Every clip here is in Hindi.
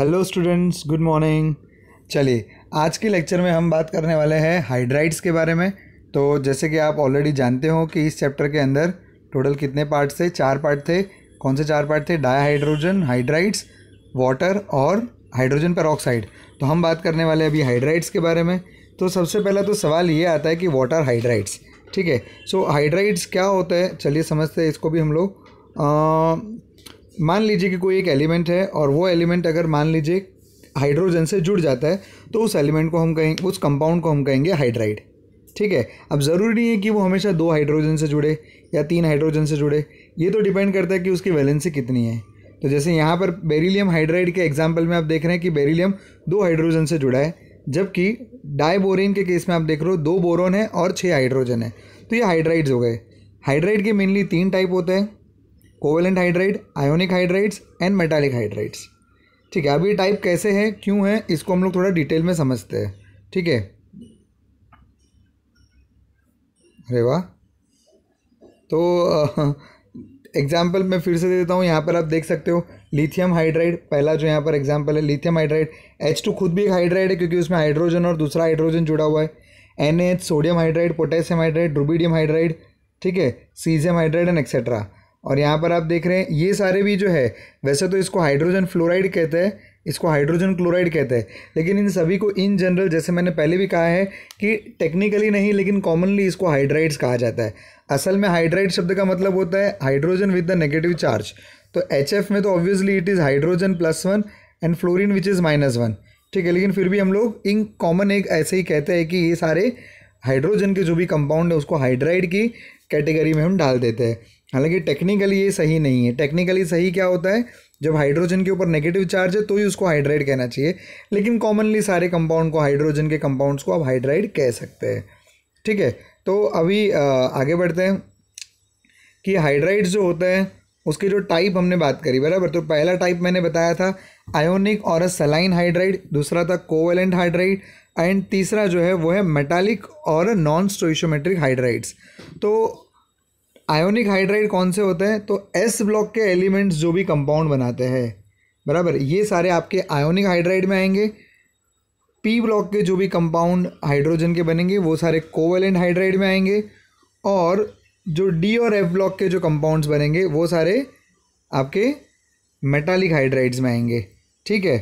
हेलो स्टूडेंट्स गुड मॉर्निंग चलिए आज के लेक्चर में हम बात करने वाले हैं हाइड्राइड्स के बारे में तो जैसे कि आप ऑलरेडी जानते हो कि इस चैप्टर के अंदर टोटल कितने पार्ट थे चार पार्ट थे कौन से चार पार्ट थे हाइड्रोजन हाइड्राइड्स वाटर और हाइड्रोजन पर तो हम बात करने वाले अभी हाइड्राइड्स के बारे में तो सबसे पहला तो सवाल ये आता है कि वाटर हाइड्राइड्स ठीक है सो हाइड्राइड्स क्या होता है चलिए समझते हैं इसको भी हम लोग मान लीजिए कि कोई एक एलिमेंट है और वो एलिमेंट अगर मान लीजिए हाइड्रोजन से जुड़ जाता है तो उस एलिमेंट को हम कहेंगे उस कंपाउंड को हम कहेंगे हाइड्राइड ठीक है अब ज़रूरी नहीं है कि वो हमेशा दो हाइड्रोजन से जुड़े या तीन हाइड्रोजन से जुड़े ये तो डिपेंड करता है कि उसकी वैलेंसी कितनी है तो जैसे यहाँ पर बेरीलियम हाइड्राइड के एग्जाम्पल में आप देख रहे हैं कि बेरीलियम दो हाइड्रोजन से जुड़ा है जबकि डाइबोरिन के केस में आप देख रहे हो दो बोरोन है और छः हाइड्रोजन है तो ये हाइड्राइड्स हो गए हाइड्राइड के मेनली तीन टाइप होते हैं covalent hydride ionic hydrides and metallic hydrides ठीक है अभी टाइप कैसे है क्यों है इसको हम लोग थोड़ा डिटेल में समझते हैं ठीक है अरे वाह तो एग्जाम्पल मैं फिर से दे देता हूँ यहाँ पर आप देख सकते हो लिथियम हाइड्राइड पहला जो यहाँ पर एग्जाम्पल है लिथियम हाइड्राइड एच टू खुद भी एक हाइड्राइड है क्योंकि उसमें हाइड्रोजन और दूसरा हाइड्रोजन जुड़ा हुआ है N H sodium hydride potassium hydride rubidium hydride ठीक है सीजियम हाइड्राइड एंड एक्सेट्रा और यहाँ पर आप देख रहे हैं ये सारे भी जो है वैसे तो इसको हाइड्रोजन फ्लोराइड कहते हैं इसको हाइड्रोजन क्लोराइड कहते हैं लेकिन इन सभी को इन जनरल जैसे मैंने पहले भी कहा है कि टेक्निकली नहीं लेकिन कॉमनली इसको हाइड्राइड्स कहा जाता है असल में हाइड्राइड शब्द का मतलब होता है hydrogen with the negative charge तो एच में तो obviously it is hydrogen plus one and fluorine which is minus one ठीक है लेकिन फिर भी हम लोग इन कॉमन एक ऐसे ही कहते हैं कि ये सारे हाइड्रोजन के जो भी कंपाउंड है उसको हाइड्राइड की कैटेगरी में हम डाल देते हैं हालांकि टेक्निकली ये सही नहीं है टेक्निकली सही क्या होता है जब हाइड्रोजन के ऊपर नेगेटिव चार्ज है तो ही उसको हाइड्राइड कहना चाहिए लेकिन कॉमनली सारे कंपाउंड को हाइड्रोजन के कंपाउंड्स को आप हाइड्राइड कह सकते हैं ठीक है तो अभी आगे बढ़ते हैं कि हाइड्राइड्स जो होते हैं उसके जो टाइप हमने बात करी बराबर तो पहला टाइप मैंने बताया था आयोनिक और सलाइन हाइड्राइड दूसरा था कोवेलेंट हाइड्राइड एंड तीसरा जो है वो है मेटालिक और नॉन स्टोशोमेट्रिक हाइड्राइड्स तो आयोनिक हाइड्राइड कौन से होते हैं तो एस ब्लॉक के एलिमेंट्स जो भी कंपाउंड बनाते हैं बराबर ये सारे आपके आयोनिक हाइड्राइड में आएंगे पी ब्लॉक के जो भी कंपाउंड हाइड्रोजन के बनेंगे वो सारे कोवेलेंट हाइड्राइड में आएंगे और जो डी और एफ ब्लॉक के जो कंपाउंड्स बनेंगे वो सारे आपके मेटालिक हाइड्राइड्स में आएंगे ठीक है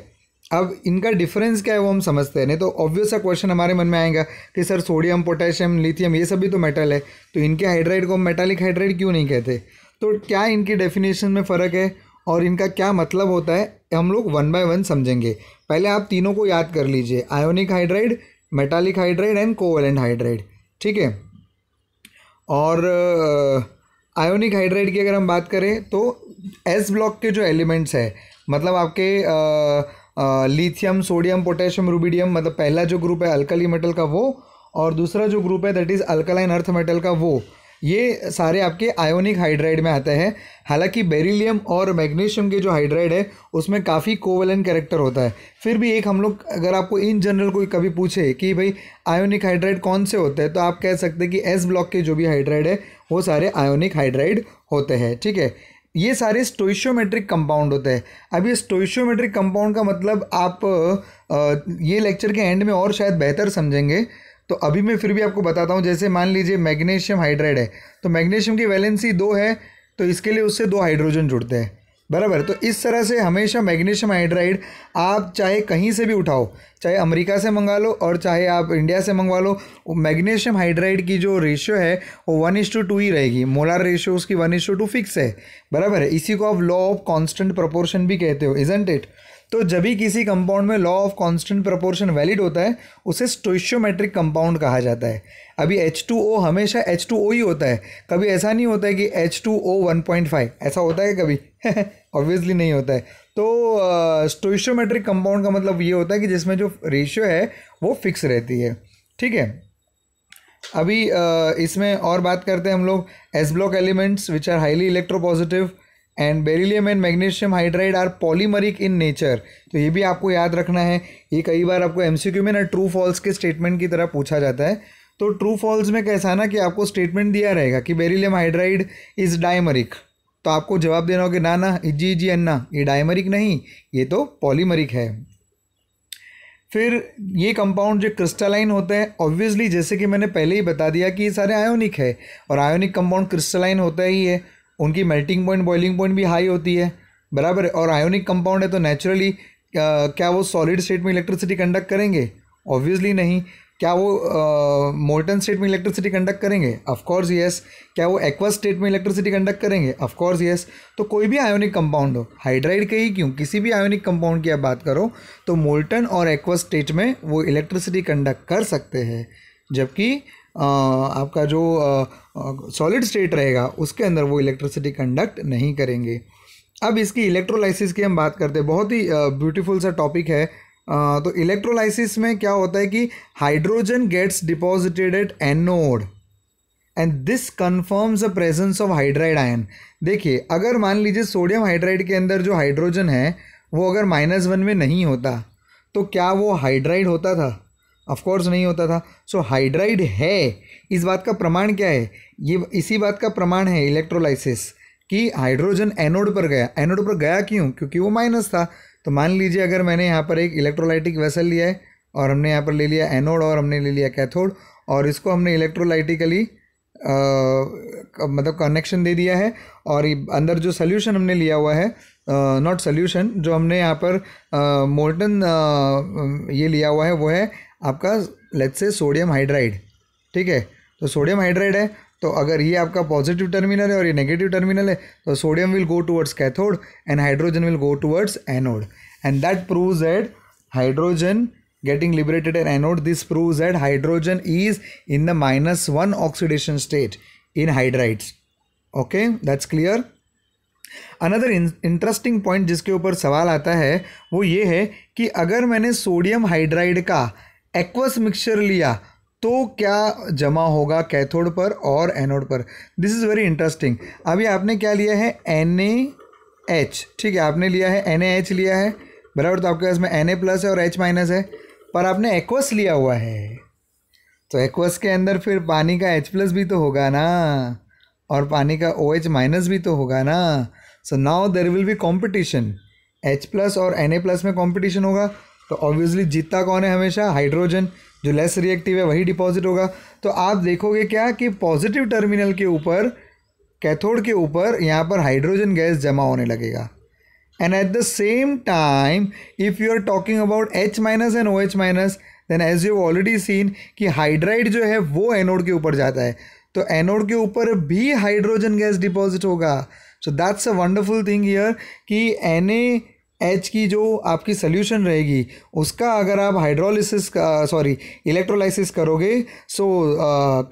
अब इनका डिफरेंस क्या है वो हम समझते हैं नहीं तो ऑब्वियस सा क्वेश्चन हमारे मन में आएगा कि सर सोडियम पोटेशियम लिथियम ये सभी तो मेटल है तो इनके हाइड्राइड को हम मेटालिक हाइड्राइड क्यों नहीं कहते तो क्या इनकी डेफिनेशन में फ़र्क है और इनका क्या मतलब होता है हम लोग वन बाय वन समझेंगे पहले आप तीनों को याद कर लीजिए ionic hydride metallic hydride and covalent hydride ठीक है और आयोनिक हाइड्राइड की अगर हम बात करें तो एस ब्लॉक के जो एलिमेंट्स हैं मतलब आपके लिथियम सोडियम पोटेशियम रूबीडियम मतलब पहला जो ग्रुप है अल्कली मेटल का वो और दूसरा जो ग्रुप है that is alkaline earth metal का वो ये सारे आपके आयोनिक हाइड्राइड में आते हैं हालांकि बेरिलियम और मैग्नीशियम के जो हाइड्राइड है उसमें काफ़ी कोवेलन कैरेक्टर होता है फिर भी एक हम लोग अगर आपको इन जनरल कोई कभी पूछे कि भाई आयोनिक हाइड्राइड कौन से होते हैं तो आप कह सकते हैं कि एस ब्लॉक के जो भी हाइड्राइड है वो सारे आयोनिक हाइड्राइड होते हैं ठीक है ये सारे स्टोइशोमेट्रिक कंपाउंड होते हैं अब ये स्टोइशोमेट्रिक कंपाउंड का मतलब आप ये लेक्चर के एंड में और शायद बेहतर समझेंगे तो अभी मैं फिर भी आपको बताता हूँ जैसे मान लीजिए मैग्नीशियम हाइड्राइड है तो मैग्नीशियम की वैलेंसी दो है तो इसके लिए उससे दो हाइड्रोजन जुड़ते हैं बराबर तो इस तरह से हमेशा मैग्नीशियम हाइड्राइड आप चाहे कहीं से भी उठाओ चाहे अमेरिका से मंगा लो और चाहे आप इंडिया से मंगवा लो मैग्नीशियम हाइड्राइड की जो रेशियो है वो वन इश टू टू ही रहेगी मोलार रेशियो उसकी one is two two fix है बराबर है इसी को आप लॉ ऑफ कॉन्स्टेंट प्रपोर्शन भी कहते हो इजेंट इट तो जब भी किसी कंपाउंड में law of constant proportion valid होता है उसे स्टोशियोमेट्रिक कंपाउंड कहा जाता है अभी H2O हमेशा H2O ही होता है कभी ऐसा नहीं होता है कि H2O 1.5 ऐसा होता है कभी ऑब्वियसली नहीं होता है तो स्टोशियोमेट्रिक uh, कंपाउंड का मतलब ये होता है कि जिसमें जो रेशियो है वो फिक्स रहती है ठीक है अभी uh, इसमें और बात करते हैं हम लोग S block elements which are highly electro positive and beryllium and magnesium hydride are polymeric in nature तो ये भी आपको याद रखना है ये कई बार आपको एमसीक्यू में ना ट्रू फॉल्स के स्टेटमेंट की तरह पूछा जाता है तो ट्रू फॉल्स में कैसा ना कि आपको स्टेटमेंट दिया रहेगा कि बेरिलियम हाइड्राइड इज़ डायमरिक तो आपको जवाब देना होगा ना ना इजी इजी अन्ना ये डायमरिक नहीं ये तो पॉलीमरिक है फिर ये कंपाउंड जो क्रिस्टलाइन होते हैं ऑब्वियसली जैसे कि मैंने पहले ही बता दिया कि ये सारे आयोनिक है और आयोनिक कंपाउंड क्रिस्टलाइन होता ही है उनकी मेल्टिंग पॉइंट बॉइलिंग पॉइंट भी हाई होती है बराबर है और आयोनिक कंपाउंड है तो नेचुरली क्या वो सॉलिड स्टेट में इलेक्ट्रिसिटी कंडक्ट करेंगे ऑब्वियसली नहीं क्या वो मोल्टन स्टेट में इलेक्ट्रिसिटी कंडक्ट करेंगे ऑफकोर्स यस क्या वो एक्वा स्टेट में इलेक्ट्रिसिटी कंडक्ट करेंगे ऑफकोर्स यस तो कोई भी आयोनिक कंपाउंड हो हाइड्राइड के ही क्यों किसी भी आयोनिक कंपाउंड की आप बात करो तो मोल्टन और एक्वा स्टेट में वो इलेक्ट्रिसिटी कंडक्ट कर सकते हैं जबकि आपका जो सॉलिड स्टेट रहेगा उसके अंदर वो इलेक्ट्रिसिटी कंडक्ट नहीं करेंगे अब इसकी इलेक्ट्रोलाइसिस की हम बात करते हैं बहुत ही ब्यूटीफुल सा टॉपिक है तो इलेक्ट्रोलाइसिस में क्या होता है कि hydrogen gets deposited at anode and this confirms the presence of hydride ion देखिए अगर मान लीजिए सोडियम हाइड्राइड के अंदर जो हाइड्रोजन है वो अगर माइनस वन में नहीं होता तो क्या वो हाइड्राइड होता था ऑफकोर्स नहीं होता था सो so, हाइड्राइड है इस बात का प्रमाण क्या है ये इसी बात का प्रमाण है इलेक्ट्रोलाइसिस कि हाइड्रोजन एनोड पर गया एनोड पर गया क्यों क्योंकि वो माइनस था तो मान लीजिए अगर मैंने यहाँ पर एक इलेक्ट्रोलाइटिक वेसल लिया है और हमने यहाँ पर ले लिया एनोड और हमने ले लिया कैथोड और इसको हमने इलेक्ट्रोलाइटिकली मतलब कनेक्शन दे दिया है और अंदर जो सोल्यूशन हमने लिया हुआ है नॉट uh, सोल्यूशन जो हमने यहाँ पर मोल्टन uh, uh, ये लिया हुआ है वो है आपका लेट्स से सोडियम हाइड्राइड ठीक है तो सोडियम हाइड्राइड है तो अगर ये आपका पॉजिटिव टर्मिनल है और ये नेगेटिव टर्मिनल है तो sodium will go towards cathode and hydrogen will go towards anode and that proves that hydrogen getting liberated and anode this proved hydrogen is in the minus one oxidation state in hydrides okay that's clear another interesting point जिसके ऊपर सवाल आता है वो ये है कि अगर मैंने सोडियम हाइड्राइड का एक्वस मिक्सचर लिया तो क्या जमा होगा कैथोड पर और एनोड पर दिस इज़ वेरी इंटरेस्टिंग अभी आपने क्या लिया है एन एच ठीक है आपने लिया है एन एच लिया है बराबर तो आपके पास में एन ए प्लस है और एच माइनस है पर आपने एक्वस लिया हुआ है तो एक्वस के अंदर फिर पानी का एच प्लस भी तो होगा ना और पानी का ओ एच माइनस भी तो होगा ना so now there will be competition H plus और एन ए प्लस में कॉम्पिटिशन होगा तो ऑब्वियसली जीतता कौन है हमेशा हाइड्रोजन जो लेस रिएक्टिव है वही डिपॉजिट होगा तो आप देखोगे क्या कि पॉजिटिव टर्मिनल के ऊपर कैथोड के ऊपर यहाँ पर हाइड्रोजन गैस जमा होने लगेगा and at the same time if you are talking about H minus and O H minus then as you already seen कि हाइड्राइड जो है वो एनोड के ऊपर जाता है तो एनोड के ऊपर भी हाइड्रोजन गैस डिपॉजिट होगा so that's a wonderful thing here कि एन ए एच की जो आपकी सोल्यूशन रहेगी उसका अगर आप हाइड्रोलिसिस सॉरी इलेक्ट्रोलाइसिस करोगे सो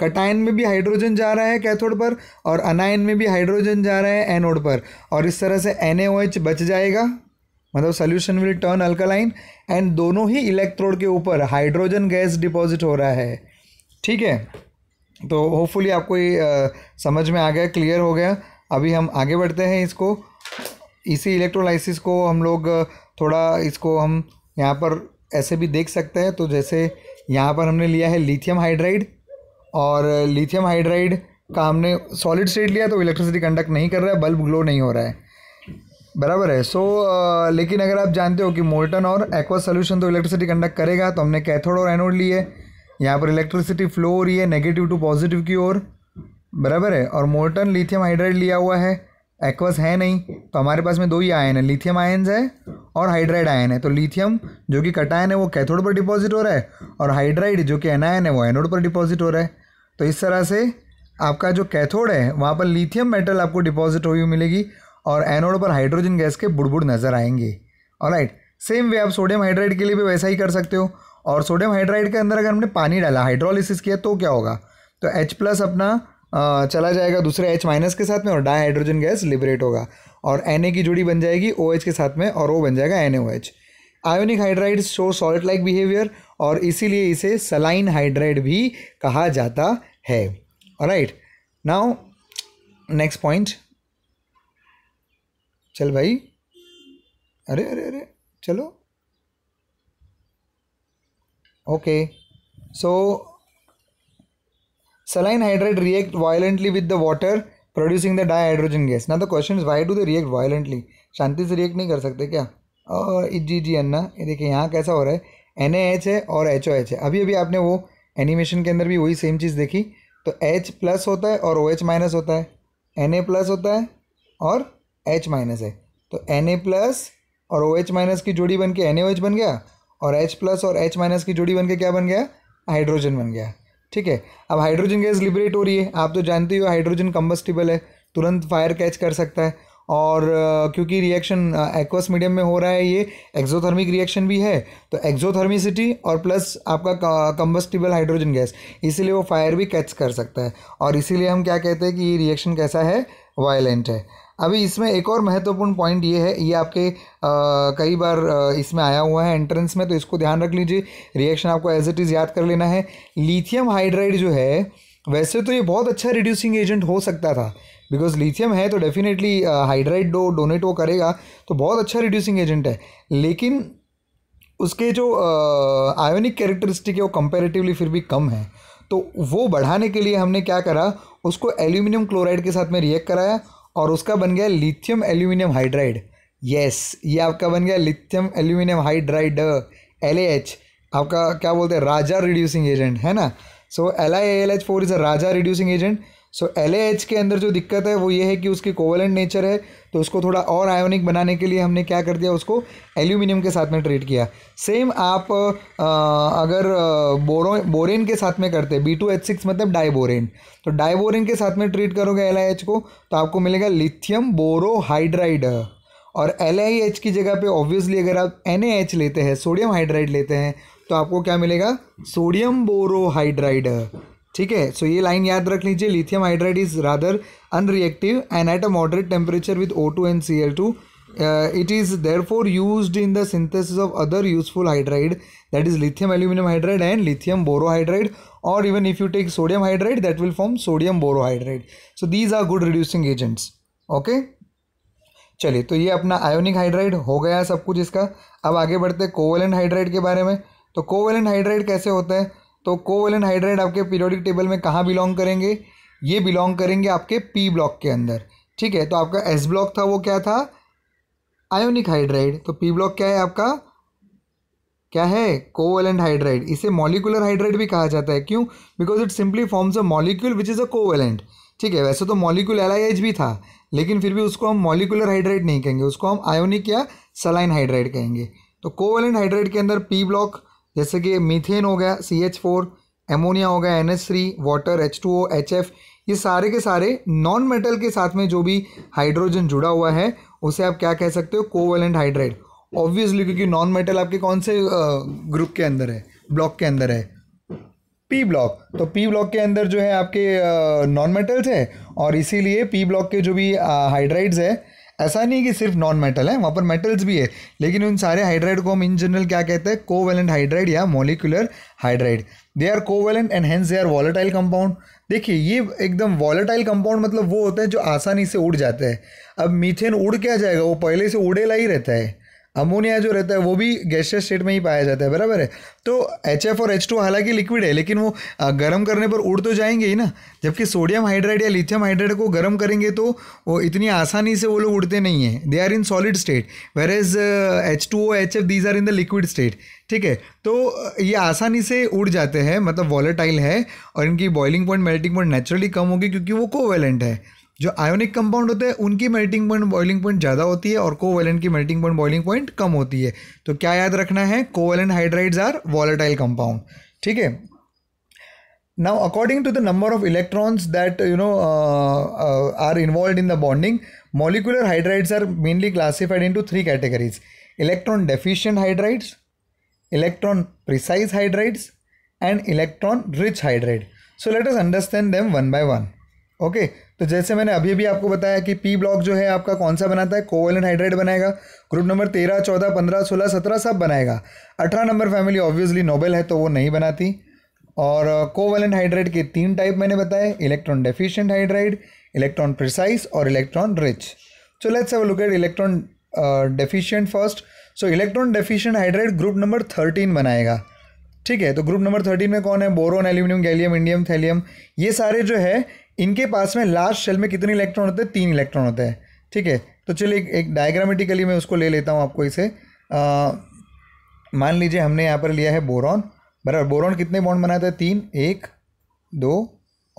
कटाइन कटायन में भी हाइड्रोजन जा रहा है कैथोड पर और अनायन में भी हाइड्रोजन जा रहा है एनोड पर और इस तरह से एन बच जाएगा मतलब solution will turn alkaline and दोनों ही इलेक्ट्रोड के ऊपर हाइड्रोजन गैस डिपॉजिट हो रहा है ठीक है तो होपफुली आपको ये आ, uh, समझ में आ गया क्लियर हो गया अभी हम आगे बढ़ते हैं इसको इसी इलेक्ट्रोलाइसिस को हम लोग थोड़ा इसको हम यहाँ पर ऐसे भी देख सकते हैं तो जैसे यहाँ पर हमने लिया है लिथियम हाइड्राइड और लिथियम हाइड्राइड का हमने सॉलिड स्टेट लिया तो इलेक्ट्रिसिटी कंडक्ट नहीं कर रहा है बल्ब ग्लो नहीं हो रहा है बराबर है सो so, लेकिन अगर आप जानते हो कि मोल्टन और एक्वा सोल्यूशन तो इलेक्ट्रिसिटी कंडक्ट करेगा तो हमने कैथोड और एनोड ली है यहाँ पर इलेक्ट्रिसिटी फ्लो हो रही है नेगेटिव टू पॉजिटिव की ओर बराबर है और मोल्टन लिथियम हाइड्राइड लिया हुआ है एक्वस है नहीं तो हमारे पास में दो ही आयन है लिथियम आयन्स है और हाइड्राइड आयन है तो लिथियम जो कि कटायन है वो कैथोड पर डिपॉजिट हो रहा है और हाइड्राइड जो कि एनायन है वो एनोड पर डिपॉजिट हो रहा है तो इस तरह से आपका जो कैथोड है वहाँ पर लिथियम मेटल आपको डिपॉजिट हुई मिलेगी और एनोड पर हाइड्रोजन गैस के बुड़बुड़ नज़र आएंगे और राइट सेम वे आप सोडियम हाइड्राइड के लिए भी वैसा ही कर सकते हो और सोडियम हाइड्राइड के अंदर अगर हमने पानी डाला हाइड्रोलिसिस किया तो क्या होगा तो H प्लस अपना चला जाएगा दूसरे एच माइनस के साथ में और हाइड्रोजन गैस लिबरेट होगा और एन की जोड़ी बन जाएगी OH के साथ में और वो बन जाएगा an ionic hydride show salt like behaviour और इसीलिए इसे सलाइन हाइड्राइड भी कहा जाता है राइट नाउ नेक्स्ट पॉइंट चल भाई अरे अरे अरे चलो okay so Saline hydrate react violently with the water producing the dihydrogen gas. Now the question is why do they react violently? शांति से रिएक्ट नहीं कर सकते क्या और जी जी अन्ना ये देखिए यहाँ कैसा हो रहा है एन एच है और एच ओ एच है अभी अभी आपने वो एनिमेशन के अंदर भी वही सेम चीज़ देखी तो एच प्लस होता है और ओ एच माइनस होता है एन ए प्लस होता है और एच माइनस है तो एन ए प्लस और ओ एच माइनस की जोड़ी बन के एन ए ओ एच बन गया और एच प्लस और एच माइनस की जोड़ी बन के क्या बन गया हाइड्रोजन बन गया ठीक है अब हाइड्रोजन गैस लिबरेट हो रही है आप तो जानते हो हाइड्रोजन कम्बस्टिबल है तुरंत फायर कैच कर सकता है और क्योंकि रिएक्शन एक्वस मीडियम में हो रहा है ये एक्जोथर्मिक रिएक्शन भी है तो एक्जोथर्मिसिटी और प्लस आपका कम्बस्टिबल हाइड्रोजन गैस इसीलिए वो फायर भी कैच कर सकता है और इसीलिए हम क्या कहते हैं कि ये रिएक्शन कैसा है वायलेंट है अभी इसमें एक और महत्वपूर्ण पॉइंट ये है ये आपके आ, कई बार आ, इसमें आया हुआ है एंट्रेंस में तो इसको ध्यान रख लीजिए रिएक्शन आपको एज इट इज़ याद कर लेना है लिथियम हाइड्राइड जो है वैसे तो ये बहुत अच्छा रिड्यूसिंग एजेंट हो सकता था बिकॉज लिथियम है तो डेफिनेटली हाइड्राइड डो डोनेट वो करेगा तो बहुत अच्छा रिड्यूसिंग एजेंट है लेकिन उसके जो आयोनिक कैरेक्टरिस्टिक है वो कंपेरेटिवली फिर भी कम है तो वो बढ़ाने के लिए हमने क्या करा उसको एल्यूमिनियम क्लोराइड के साथ में रिएक्ट कराया और उसका बन गया लिथियम एल्यूमिनियम हाइड्राइड यस ये आपका बन गया lithium aluminium hydride L H आपका क्या बोलते हैं राजा रिड्यूसिंग एजेंट है ना so L I L H four is a raja reducing agent so L के अंदर जो दिक्कत है वो ये है कि उसकी कोवलेंट नेचर है तो उसको थोड़ा और आयोनिक बनाने के लिए हमने क्या कर दिया उसको एल्यूमिनियम के साथ में ट्रीट किया सेम आप आ, अगर बोरो बोरेन के साथ में करते बी टू एच सिक्स मतलब डाइबोरेन तो डाइबोरेन के साथ में ट्रीट करोगे एल को तो आपको मिलेगा लिथियम बोरोहाइड्राइड और एल की जगह पर ऑब्वियसली अगर आप एन लेते हैं सोडियम हाइड्राइड लेते हैं तो आपको क्या मिलेगा सोडियम बोरोहाइड्राइड ठीक है सो ये लाइन याद रख लीजिए lithium hydride is rather unreactive and at a moderate temperature with O two and C L two it is therefore use in the synthesis of other useful hydride that is lithium aluminium hydride and lithium borohydride और even if you take sodium hydride that will form sodium borohydride so these are good reducing agents okay चलिए तो ये अपना आयोनिक हाइड्राइड हो गया सब कुछ इसका अब आगे बढ़ते हैं कोवेलेंट हाइड्राइड के बारे में तो कोवेलेंट हाइड्राइड कैसे होता है तो कोवेलेंट हाइड्राइड आपके पीरियोडिक टेबल में कहाँ बिलोंग करेंगे ये बिलोंग करेंगे आपके पी ब्लॉक के अंदर ठीक है तो आपका एस ब्लॉक था वो क्या था आयोनिक हाइड्राइड तो पी ब्लॉक क्या है आपका क्या है कोवेलेंट हाइड्राइड इसे मॉलिकुलर हाइड्राइड भी कहा जाता है क्यों because it simply forms a molecule which is a covalent ठीक है वैसे तो मॉलिक्यूल एल भी था लेकिन फिर भी उसको हम मॉलिकुलर हाइड्राइड नहीं कहेंगे उसको हम आयोनिक या सलाइन हाइड्राइड कहेंगे तो कोवेलेंट हाइड्राइड के अंदर पी ब्लॉक जैसे कि मीथेन हो गया सी एच फोर एमोनिया हो गया N H three water H two O H F ये सारे के सारे नॉन मेटल के साथ में जो भी हाइड्रोजन जुड़ा हुआ है उसे आप क्या कह सकते हो कोवेलेंट हाइड्राइड ऑब्वियसली क्योंकि नॉन मेटल आपके कौन से ग्रुप के अंदर है ब्लॉक के अंदर है पी ब्लॉक तो पी ब्लॉक के अंदर जो है आपके नॉन मेटल्स है और इसीलिए पी ब्लॉक के जो भी हाइड्राइड्स है ऐसा नहीं कि सिर्फ नॉन मेटल है वहाँ पर मेटल्स भी है लेकिन उन सारे हाइड्राइड को हम इन जनरल क्या कहते हैं कोवेलेंट हाइड्राइड या molecular hydride they are covalent and hence they are volatile compound देखिए ये एकदम वॉलेटाइल कंपाउंड मतलब वो होता है जो आसानी से उड़ जाता है अब मीथेन उड़ क्या जाएगा वो पहले से उड़ेला ही रहता है अमोनिया जो रहता है वो भी गैशियस स्टेट में ही पाया जाता है बराबर है तो एच एफ और एच टू हालांकि लिक्विड है लेकिन वो गर्म करने पर उड़ तो जाएंगे ही ना जबकि सोडियम हाइड्राइड या लिथियम हाइड्राइड को गर्म करेंगे तो वो इतनी आसानी से वो लोग उड़ते नहीं हैं they are in solid state whereas H two O H F these are in the liquid state ठीक है तो ये आसानी से उड़ जाते हैं मतलब वॉलेटाइल है और इनकी boiling point melting point naturally कम होगी क्योंकि वो कोवेलेंट है जो आयोनिक कंपाउंड होते हैं उनकी मेल्टिंग पॉइंट बॉइलिंग पॉइंट ज़्यादा होती है और कोवेलेंट की मेल्टिंग पॉइंट बॉइलिंग पॉइंट कम होती है तो क्या याद रखना है covalent hydrides are volatile compound ठीक है now according to the number of electrons that you know are involve in the bonding molecular hydrides are mainly classified in three categories electron deficient hydrides electron precise hydrides and electron rich hydride so let us understand them one by one okay तो जैसे मैंने अभी भी आपको बताया कि पी ब्लॉक जो है आपका कौन सा बनाता है कोवेलन हाइड्रेट बनाएगा ग्रुप नंबर तेरह चौदह पंद्रह सोलह सत्रह सब बनाएगा अठारह नंबर फैमिली ऑब्वियसली नोबेल है तो वो नहीं बनाती और कोवेलन uh, हाइड्रेट के तीन टाइप मैंने बताए electron deficient hydride electron precise और electron rich so let's have look at electron deficient first so electron deficient hydride group number thirteen बनाएगा ठीक है तो ग्रुप नंबर थर्टीन में कौन है boron aluminium gallium indium thallium ये सारे जो है इनके पास में लास्ट शेल में कितने इलेक्ट्रॉन होते हैं तीन इलेक्ट्रॉन होते हैं ठीक है तो चलिए एक, डायग्रामेटिकली मैं उसको ले लेता हूँ आपको इसे मान लीजिए हमने यहाँ पर लिया है बोरॉन बराबर बोरॉन कितने बॉन्ड बनाता है तीन एक दो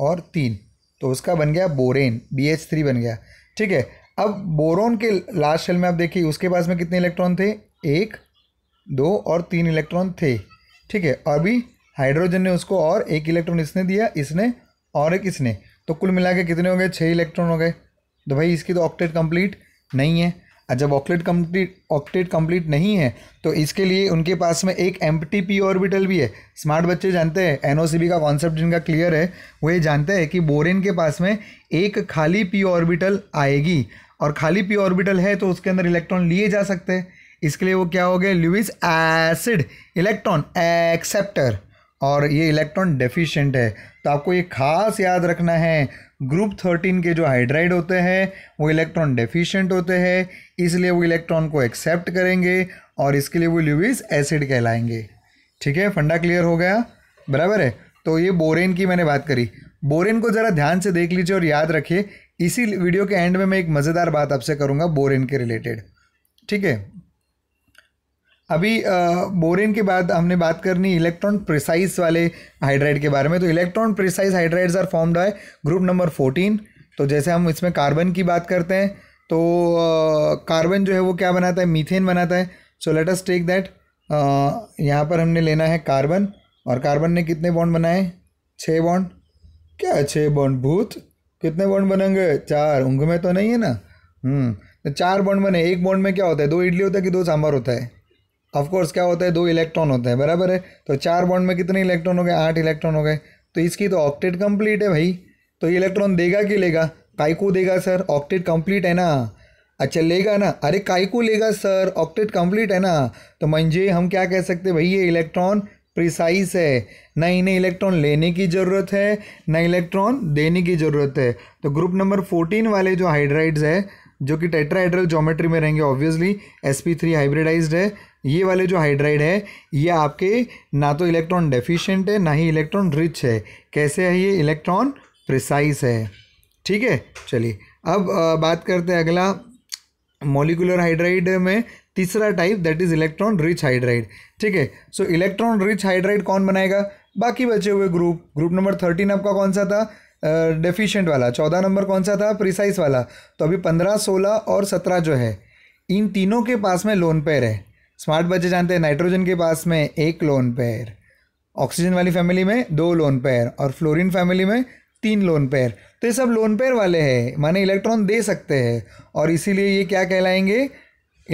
और तीन तो उसका बन गया बोरेन बी एच थ्री बन गया ठीक है अब बोरॉन के लास्ट शेल में आप देखिए उसके पास में कितने इलेक्ट्रॉन थे एक दो और तीन इलेक्ट्रॉन थे ठीक है अभी हाइड्रोजन ने उसको और एक इलेक्ट्रॉन इसने दिया इसने और एक इसने तो कुल मिला के कितने हो गए छः इलेक्ट्रॉन हो गए तो भाई इसकी तो ऑक्टेट कंप्लीट नहीं है और जब ऑक्टेट कंप्लीट ऑक्टेट कंप्लीट नहीं है तो इसके लिए उनके पास में एक एम पी ऑर्बिटल भी है स्मार्ट बच्चे जानते हैं एन का कॉन्सेप्ट जिनका क्लियर है वो ये जानते हैं कि बोरेन के पास में एक खाली पी ऑर्बिटल आएगी और खाली पी ऑर्बिटल है तो उसके अंदर इलेक्ट्रॉन लिए जा सकते हैं इसके लिए वो क्या हो गए ल्यूविस एसिड इलेक्ट्रॉन एक्सेप्टर और ये इलेक्ट्रॉन डेफिशिएंट है तो आपको ये खास याद रखना है ग्रुप थर्टीन के जो हाइड्राइड होते हैं वो इलेक्ट्रॉन डेफिशिएंट होते हैं इसलिए वो इलेक्ट्रॉन को एक्सेप्ट करेंगे और इसके लिए वो ल्यूविस एसिड कहलाएंगे ठीक है फंडा क्लियर हो गया बराबर है तो ये बोरेन की मैंने बात करी बोरेन को ज़रा ध्यान से देख लीजिए और याद रखिए इसी वीडियो के एंड में मैं एक मज़ेदार बात आपसे करूँगा बोरेन के रिलेटेड ठीक है अभी बोरेन के बाद हमने बात करनी इलेक्ट्रॉन प्रिसाइज वाले हाइड्राइड के बारे में तो electron precise hydrides are formed है ग्रुप नंबर फोर्टीन तो जैसे हम इसमें कार्बन की बात करते हैं तो कार्बन जो है वो क्या बनाता है मीथेन बनाता है so let us take that यहाँ पर हमने लेना है कार्बन और कार्बन ने कितने बॉन्ड बनाए छः बॉन्ड क्या छः बॉन्ड भूत कितने बॉन्ड बनेंगे चार उंग में तो नहीं है ना हम्म, तो चार बॉन्ड बने एक बॉन्ड में क्या होता है दो इडली होता है कि दो सांभर होता है ऑफकोर्स क्या होता है दो इलेक्ट्रॉन होते हैं बराबर है तो चार बॉन्ड में कितने इलेक्ट्रॉन हो गए आठ इलेक्ट्रॉन हो गए तो इसकी तो ऑक्टेट कंप्लीट है भाई तो इलेक्ट्रॉन देगा कि लेगा काइकू देगा सर ऑक्टेट कंप्लीट है ना अच्छा लेगा ना अरे काइकू लेगा सर ऑक्टेट कंप्लीट है ना तो मंजे हम क्या कह सकते भाई ये इलेक्ट्रॉन प्रिसाइस है ना इन्हें इलेक्ट्रॉन लेने की ज़रूरत है ना इलेक्ट्रॉन देने की ज़रूरत है तो ग्रुप नंबर फोर्टीन वाले जो हाइड्राइड्स है जो कि टेट्राहाइड्रल जोमेट्री में रहेंगे obviously s p three hybridized है ये वाले जो हाइड्राइड है ये आपके ना तो इलेक्ट्रॉन डेफिशिएंट है ना ही इलेक्ट्रॉन रिच है कैसे है ये इलेक्ट्रॉन प्रिसाइज है ठीक है चलिए अब बात करते हैं अगला मोलिकुलर हाइड्राइड में तीसरा type that is electron rich hydride ठीक है सो इलेक्ट्रॉन रिच हाइड्राइड कौन बनाएगा बाकी बचे हुए ग्रुप ग्रुप नंबर थर्टीन आपका कौन सा था डेफिशिएंट uh, वाला चौदह नंबर कौन सा था प्रिसाइज वाला तो अभी पंद्रह सोलह और सत्रह जो है इन तीनों के पास में लोन पेयर है स्मार्ट बच्चे जानते हैं नाइट्रोजन के पास में एक लोन पेयर ऑक्सीजन वाली फैमिली में दो लोन पेयर और फ्लोरिन फैमिली में तीन लोन पेयर तो ये सब लोन पेयर वाले हैं माने इलेक्ट्रॉन दे सकते हैं और इसीलिए ये क्या कहलाएंगे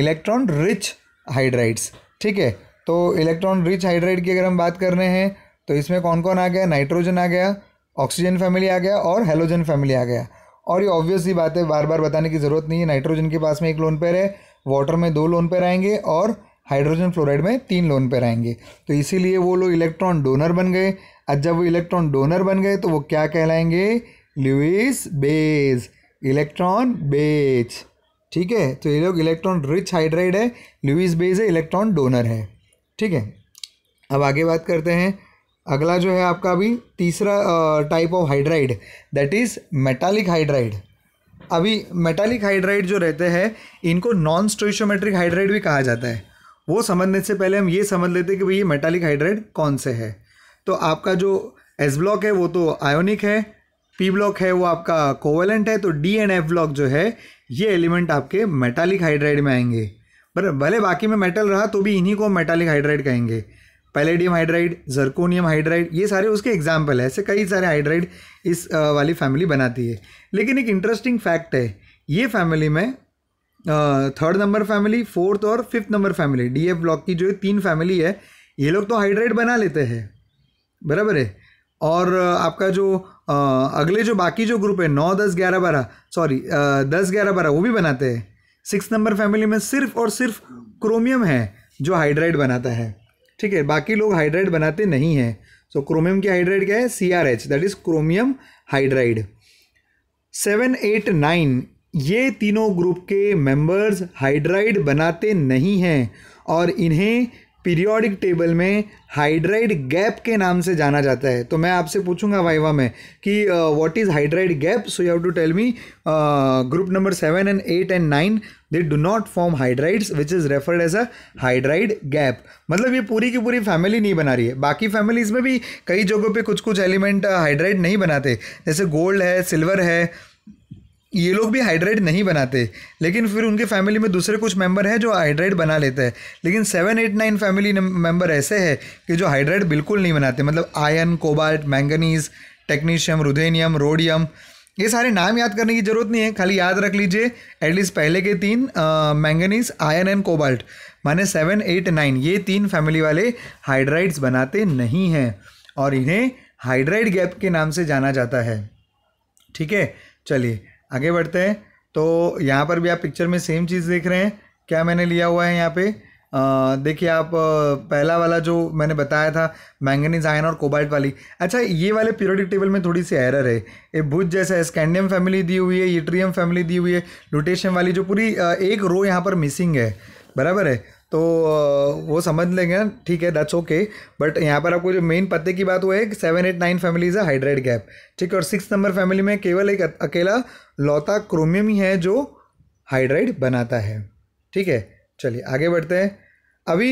इलेक्ट्रॉन रिच हाइड्राइड्स ठीक है तो इलेक्ट्रॉन रिच हाइड्राइड की अगर हम बात कर रहे हैं तो इसमें कौन कौन आ गया नाइट्रोजन आ गया ऑक्सीजन फैमिली आ गया और हेलोजन फैमिली आ गया और ये ऑब्वियस ही बात है बार बार बताने की ज़रूरत नहीं है नाइट्रोजन के पास में एक लोन पेयर है वाटर में दो लोन पेयर आएंगे और हाइड्रोजन फ्लोराइड में तीन लोन पे रहेंगे तो इसीलिए वो लोग इलेक्ट्रॉन डोनर बन गए और जब वो इलेक्ट्रॉन डोनर बन गए तो वो क्या कहलाएंगे लुइस बेज इलेक्ट्रॉन बेज ठीक है तो ये लोग इलेक्ट्रॉन रिच हाइड्राइड है लुइस बेज है इलेक्ट्रॉन डोनर है ठीक है अब आगे बात करते हैं अगला जो है आपका अभी तीसरा type of hydride that is metallic hydride अभी मेटालिक हाइड्राइड जो रहते हैं इनको नॉन स्टोशोमेट्रिक हाइड्राइड भी कहा जाता है वो समझने से पहले हम ये समझ लेते हैं कि भाई ये मेटालिक हाइड्राइड कौन से है तो आपका जो एस ब्लॉक है वो तो आयोनिक है पी ब्लॉक है वो आपका कोवेलेंट है तो डी एंड एफ ब्लॉक जो है ये एलिमेंट आपके मेटालिक हाइड्राइड में आएंगे पर भले बाकी में मेटल रहा तो भी इन्हीं को मेटालिक हाइड्राइड कहेंगे पैलेडियम हाइड्राइड जर्कोनियम हाइड्राइड ये सारे उसके एग्जाम्पल है ऐसे कई सारे हाइड्राइड इस वाली फैमिली बनाती है लेकिन एक इंटरेस्टिंग फैक्ट है ये फैमिली में थर्ड नंबर फैमिली फोर्थ और fifth number family d f block की जो तीन फैमिली है ये लोग तो हाइड्रेट बना लेते हैं बराबर है और आपका जो आ, अगले जो बाकी जो ग्रुप है नौ दस ग्यारह बारह सॉरी दस ग्यारह बारह वो भी बनाते हैं सिक्स नंबर फैमिली में सिर्फ और सिर्फ क्रोमियम है जो हाइड्राइड बनाता है ठीक है बाकी लोग हाइड्राइड बनाते नहीं हैं सो क्रोमियम की हाइड्राइड क्या है C R H that is chromium hydride seven eight nine ये तीनों ग्रुप के मेंबर्स हाइड्राइड बनाते नहीं हैं और इन्हें पीरियोडिक टेबल में हाइड्राइड गैप के नाम से जाना जाता है तो मैं आपसे पूछूंगा वाइवा में कि what is hydride gap so you have to tell me group number seven and eight and nine they do not form hydrides which is referred as a hydride gap मतलब ये पूरी की पूरी फैमिली नहीं बना रही है बाकी फैमिलीज़ में भी कई जगहों पर कुछ कुछ एलिमेंट हाइड्राइड नहीं बनाते जैसे गोल्ड है सिल्वर है ये लोग भी हाइड्रेट नहीं बनाते लेकिन फिर उनके फैमिली में दूसरे कुछ मेंबर हैं जो हाइड्रेट बना लेते हैं लेकिन seven eight nine family member ऐसे हैं कि जो हाइड्रेट बिल्कुल नहीं बनाते मतलब iron cobalt manganese technetium ruthenium rhodium ये सारे नाम याद करने की ज़रूरत नहीं है खाली याद रख लीजिए एटलीस्ट पहले के तीन मैंगनीज आयन एंड कोबाल्ट माने सेवन एट नाइन ये तीन फैमिली वाले हाइड्राइड्स बनाते नहीं हैं और इन्हें हाइड्राइड गैप के नाम से जाना जाता है ठीक है चलिए आगे बढ़ते हैं तो यहाँ पर भी आप पिक्चर में सेम चीज़ देख रहे हैं क्या मैंने लिया हुआ है यहाँ पे देखिए आप पहला वाला जो मैंने बताया था मैंगनीज आयन और कोबाल्ट वाली अच्छा ये वाले पीरियोडिक टेबल में थोड़ी सी एरर है ये भुज जैसा है स्कैंडियम फैमिली दी हुई है यूट्रियम फैमिली दी हुई है लुटेशियम वाली जो पूरी एक रो यहाँ पर मिसिंग है बराबर है तो वो समझ लेंगे ठीक है दैट्स ओके बट यहाँ पर आपको जो मेन पते की बात वो है कि सेवन एट नाइन फैमिलीज है हाइड्रेट गैप ठीक है और सिक्स नंबर फैमिली में केवल एक अकेला लौता क्रोमियम ही है जो हाइड्राइड बनाता है ठीक है चलिए आगे बढ़ते हैं अभी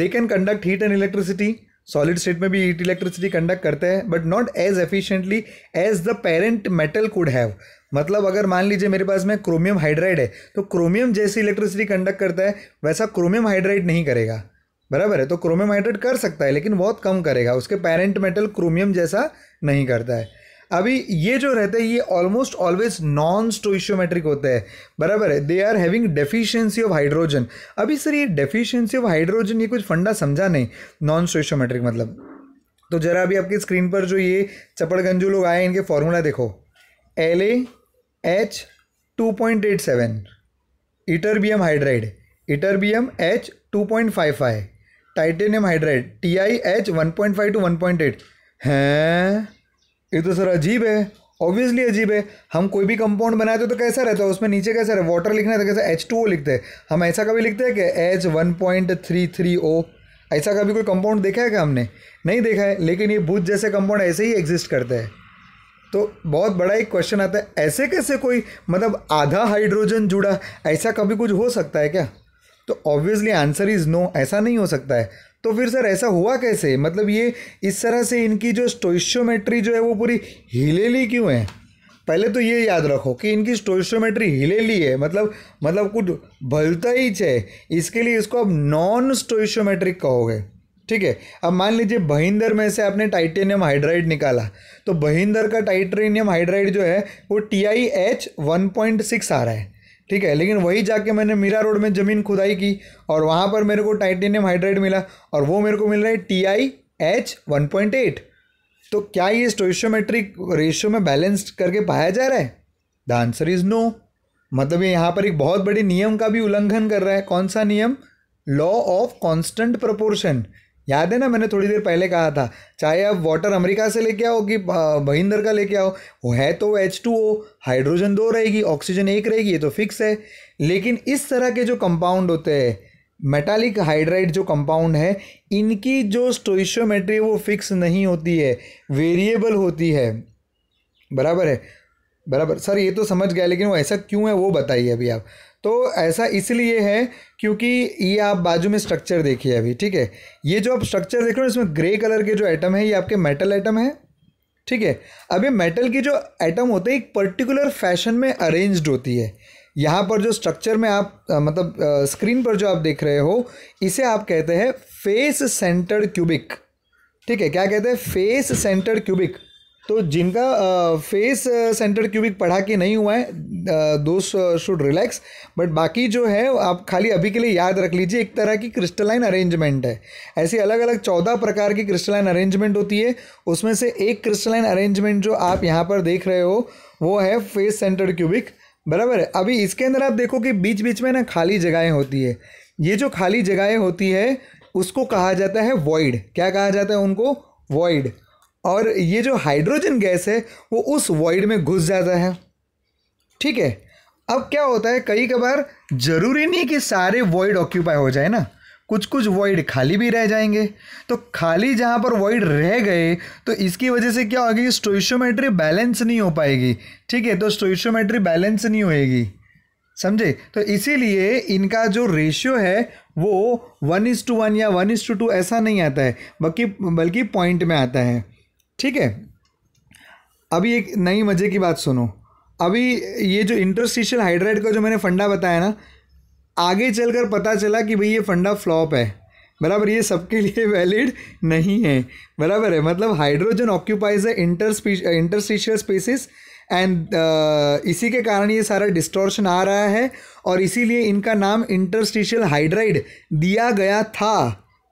they can conduct heat and electricity solid state में भी हीट इलेक्ट्रिसिटी कंडक्ट करते हैं but not as efficiently as the parent metal could have मतलब अगर मान लीजिए मेरे पास में क्रोमियम हाइड्राइड है तो क्रोमियम जैसी इलेक्ट्रिसिटी कंडक्ट करता है वैसा क्रोमियम हाइड्राइड नहीं करेगा बराबर है तो क्रोमियम हाइड्रेट कर सकता है लेकिन बहुत कम करेगा उसके पेरेंट मेटल क्रोमियम जैसा नहीं करता है अभी ये जो रहते हैं ये ऑलमोस्ट ऑलवेज नॉन स्टोइशियोमेट्रिक होते हैं बराबर है they are having deficiency of hydrogen अभी सर ये डेफिशिएंसी ऑफ हाइड्रोजन ये कुछ फंडा समझा नहीं नॉन स्टोइशियोमेट्रिक मतलब तो जरा अभी आपकी स्क्रीन पर जो ये चपड़गंजू लोग आए इनके फॉर्मूला देखो L A H two point eight seven ytterbium hydride ytterbium H two point five five titanium hydride T I H one point five two one point eight हैं ये तो सर अजीब है ऑब्वियसली अजीब है हम कोई भी कंपाउंड बनाते तो कैसा रहता है उसमें नीचे कैसा रहे वाटर लिखना है तो कैसा एच टू ओ लिखते हैं हम ऐसा कभी लिखते हैं कि H one point three three ओ ऐसा कभी कोई कंपाउंड देखा है क्या हमने नहीं देखा है लेकिन ये भूत जैसे कंपाउंड ऐसे ही एग्जिस्ट करते हैं तो बहुत बड़ा एक क्वेश्चन आता है ऐसे कैसे कोई मतलब आधा हाइड्रोजन जुड़ा ऐसा कभी कुछ हो सकता है क्या तो ऑब्वियसली आंसर इज़ नो ऐसा नहीं हो सकता है तो फिर सर ऐसा हुआ कैसे मतलब ये इस तरह से इनकी जो स्टोइशोमेट्री जो है वो पूरी हिलेली क्यों है पहले तो ये याद रखो कि इनकी स्टोइशोमेट्री हिलेली है मतलब मतलब कुछ भलता ही है इसके लिए इसको आप नॉन स्टोइशोमेट्रिक कहोगे ठीक है अब मान लीजिए बहिंदर में से आपने टाइटेनियम हाइड्राइड निकाला तो बहिंदर का टाइटेनियम हाइड्राइड जो है वो T I H one point six आ रहा है ठीक है लेकिन वही जाके मैंने मीरा रोड में ज़मीन खुदाई की और वहाँ पर मेरे को टाइटेनियम हाइड्राइड मिला और वो मेरे को मिल रहा है T I H one point eight तो क्या ये स्टोशियोमेट्रिक रेशियो में बैलेंस करके पाया जा रहा है द आंसर इज़ नो मतलब ये यहाँ पर एक बहुत बड़े नियम का भी उल्लंघन कर रहा है कौन सा नियम लॉ ऑफ कांस्टेंट प्रोपोर्शन याद है ना मैंने थोड़ी देर पहले कहा था चाहे आप वाटर अमेरिका से लेके आओ कि महिंदर का लेके आओ वो है तो एच टू ओ हाइड्रोजन दो रहेगी ऑक्सीजन एक रहेगी ये तो फिक्स है लेकिन इस तरह के जो कंपाउंड होते हैं मेटालिक हाइड्राइड जो कंपाउंड है इनकी जो स्टोइोमेट्री वो फिक्स नहीं होती है वेरिएबल होती है बराबर है बराबर सर ये तो समझ गया लेकिन वो ऐसा क्यों है वो बताइए अभी आप तो ऐसा इसलिए है क्योंकि ये आप बाजू में स्ट्रक्चर देखिए अभी ठीक है ये जो आप स्ट्रक्चर देख रहे हो इसमें ग्रे कलर के जो एटम है ये आपके मेटल एटम है ठीक है अब ये मेटल की जो एटम होते हैं एक पर्टिकुलर फैशन में अरेंज्ड होती है यहाँ पर जो स्ट्रक्चर में आप आ, मतलब आ, स्क्रीन पर जो आप देख रहे हो इसे आप कहते हैं फेस सेंटर्ड क्यूबिक ठीक है क्या कहते हैं फेस सेंटर्ड क्यूबिक तो जिनका फेस सेंटर क्यूबिक पढ़ा के नहीं हुआ है दोस्त शुड रिलैक्स बट बाकी जो है आप खाली अभी के लिए याद रख लीजिए एक तरह की क्रिस्टलाइन अरेंजमेंट है ऐसी अलग अलग चौदह प्रकार की क्रिस्टलाइन अरेंजमेंट होती है उसमें से एक क्रिस्टलाइन अरेंजमेंट जो आप यहाँ पर देख रहे हो वो है फेस सेंटर क्यूबिक बराबर है अभी इसके अंदर आप देखो कि बीच बीच में ना खाली जगहें होती है ये जो खाली जगहें होती है उसको कहा जाता है वॉइड क्या कहा जाता है उनको वॉइड और ये जो हाइड्रोजन गैस है वो उस वॉइड में घुस जाता है ठीक है अब क्या होता है कई कबार जरूरी नहीं कि सारे वॉइड ऑक्यूपाई हो जाए ना कुछ कुछ वॉइड खाली भी रह जाएंगे तो खाली जहाँ पर वॉइड रह गए तो इसकी वजह से क्या होगी स्टोइशोमेट्री बैलेंस नहीं हो पाएगी ठीक है तो स्टोइशोमेट्री बैलेंस नहीं होएगी समझे तो इसीलिए इनका जो रेशियो है वो वन इज़ टू वन या वन इज़ टू टू ऐसा नहीं आता है बल्कि बल्कि पॉइंट में आता है ठीक है अभी एक नई मज़े की बात सुनो अभी ये जो इंटरस्टिशियल हाइड्राइड का जो मैंने फंडा बताया ना आगे चलकर पता चला कि भाई ये फंडा फ्लॉप है बराबर ये सबके लिए वैलिड नहीं है बराबर है मतलब हाइड्रोजन ऑक्यूपाइज है इंटर इंटरस्टिशियल स्पेसिस एंड इसी के कारण ये सारा डिस्टॉर्शन आ रहा है और इसीलिए इनका नाम इंटरस्टिशियल हाइड्राइड दिया गया था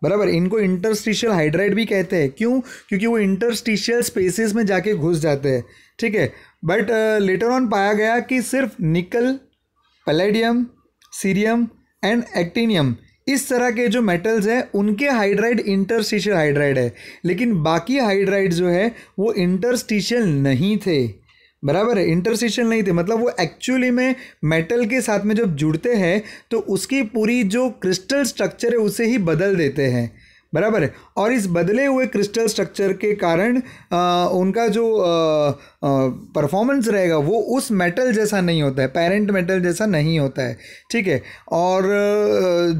बराबर इनको इंटरस्टिशियल हाइड्राइड भी कहते हैं क्यों क्योंकि वो इंटरस्टिशियल स्पेसिस में जाके घुस जाते हैं ठीक है बट लेटर ऑन पाया गया कि सिर्फ निकल पलेडियम सीरियम एंड एक्टिनियम इस तरह के जो मेटल्स हैं उनके हाइड्राइड इंटरस्टिशियल हाइड्राइड है लेकिन बाकी हाइड्राइड जो है वो इंटरस्टिशियल नहीं थे बराबर है इंटरसेशन नहीं थे मतलब वो एक्चुअली में मेटल के साथ में जब जुड़ते हैं तो उसकी पूरी जो क्रिस्टल स्ट्रक्चर है उसे ही बदल देते हैं बराबर है और इस बदले हुए क्रिस्टल स्ट्रक्चर के कारण आ, उनका जो परफॉर्मेंस रहेगा वो उस मेटल जैसा नहीं होता है पेरेंट मेटल जैसा नहीं होता है ठीक है और